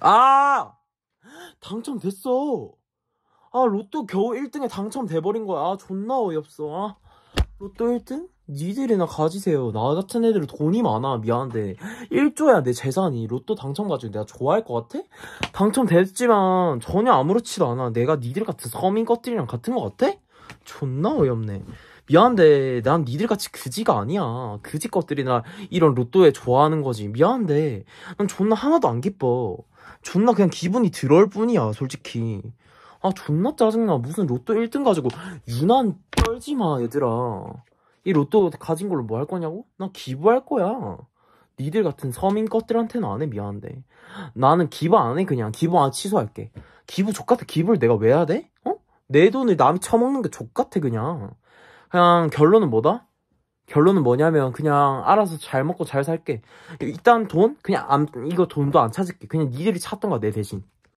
아! 당첨됐어! 아, 로또 겨우 1등에 당첨돼버린 거야. 아, 존나 어이없어. 아, 로또 1등? 니들이나 가지세요. 나 같은 애들은 돈이 많아. 미안한데. 1조야, 내 재산이. 로또 당첨 가지고 내가 좋아할 것 같아? 당첨됐지만, 전혀 아무렇지도 않아. 내가 니들 같은 서민 것들이랑 같은 것 같아? 존나 어이없네. 미안한데 난 니들같이 그지가 아니야 그지 것들이나 이런 로또에 좋아하는 거지 미안한데 난 존나 하나도 안 기뻐 존나 그냥 기분이 들어올 뿐이야 솔직히 아 존나 짜증나 무슨 로또 1등 가지고 유난 떨지마 얘들아 이 로또 가진 걸로 뭐 할 거냐고? 나 기부할 거야 니들 같은 서민 것들한테는 안 해 미안한데 나는 기부 안 해 그냥 기부 안 취소할게 기부 족같아 기부를 내가 왜 해야 돼? 어? 내 돈을 남이 처먹는 게 족같아 그냥 그냥 결론은 뭐다? 결론은 뭐냐면 그냥 알아서 잘 먹고 잘 살게 일단 돈? 그냥 안, 이거 돈도 안 찾을게 그냥 니들이 찾던가 내 대신